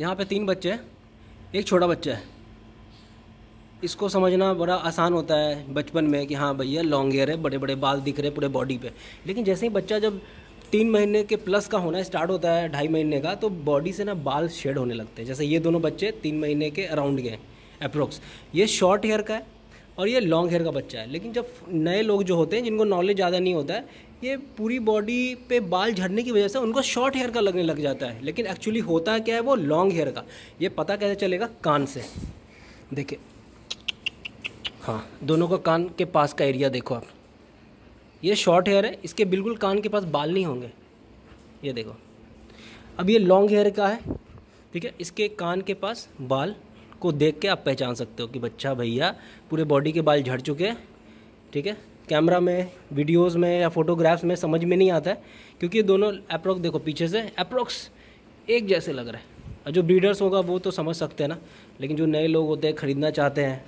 यहाँ पे तीन बच्चे हैं एक छोटा बच्चा है इसको समझना बड़ा आसान होता है बचपन में कि हाँ भैया लॉन्ग हेयर है बड़े बड़े बाल दिख रहे हैं पूरे बॉडी पे लेकिन जैसे ही बच्चा जब तीन महीने के प्लस का होना स्टार्ट होता है ढाई महीने का तो बॉडी से ना बाल शेड होने लगते हैं जैसे ये दोनों बच्चे तीन महीने के अराउंड गए अप्रोक्स ये शॉर्ट हेयर का है और ये लॉन्ग हेयर का बच्चा है लेकिन जब नए लोग जो होते हैं जिनको नॉलेज ज़्यादा नहीं होता है ये पूरी बॉडी पे बाल झड़ने की वजह से उनको शॉर्ट हेयर का लगने लग जाता है लेकिन एक्चुअली होता क्या है वो लॉन्ग हेयर का ये पता कैसे चलेगा कान से देखिए हाँ दोनों का कान के पास का एरिया देखो आप ये शॉर्ट हेयर है इसके बिल्कुल कान के पास बाल नहीं होंगे ये देखो अब ये लॉन्ग हेयर का है ठीक है इसके कान के पास बाल को देख के आप पहचान सकते हो कि बच्चा भैया पूरे बॉडी के बाल झड़ चुके हैं ठीक है कैमरा में वीडियोस में या फोटोग्राफ्स में समझ में नहीं आता है क्योंकि ये दोनों अप्रोक्स देखो पीछे से अप्रोक्स एक जैसे लग रहा है और जो ब्रीडर्स होगा वो तो समझ सकते हैं ना लेकिन जो नए लोग होते हैं ख़रीदना चाहते हैं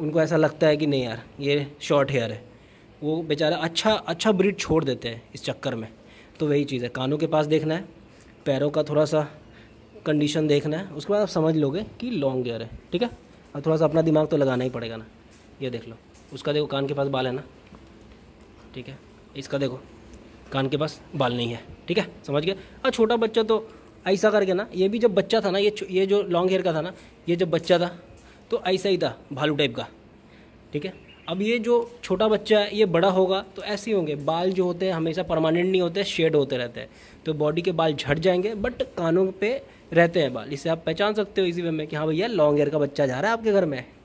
उनको ऐसा लगता है कि नहीं यार ये शॉर्ट हेयर है वो बेचारा अच्छा अच्छा ब्रीड छोड़ देते हैं इस चक्कर में तो वही चीज़ है कानों के पास देखना है पैरों का थोड़ा सा कंडीशन देखना है उसके बाद आप समझ लोगे कि लॉन्ग हेयर है ठीक है अब थोड़ा सा अपना दिमाग तो लगाना ही पड़ेगा ना ये देख लो उसका देखो कान के पास बाल है ना ठीक है इसका देखो कान के पास बाल नहीं है ठीक है समझ गए अब छोटा बच्चा तो ऐसा करके ना ये भी जब बच्चा था ना ये ये जो लॉन्ग हेयर का था ना ये जब बच्चा था तो ऐसा ही था भालू टाइप का ठीक है अब ये जो छोटा बच्चा है ये बड़ा होगा तो ऐसे ही होंगे बाल जो होते हैं हमेशा परमानेंट नहीं होते शेड होते रहते हैं तो बॉडी के बाल झट जाएंगे बट कानों पे रहते हैं बाल इसे आप पहचान सकते हो इसी वे में कि हाँ भैया लॉन्ग हेयर का बच्चा जा रहा है आपके घर में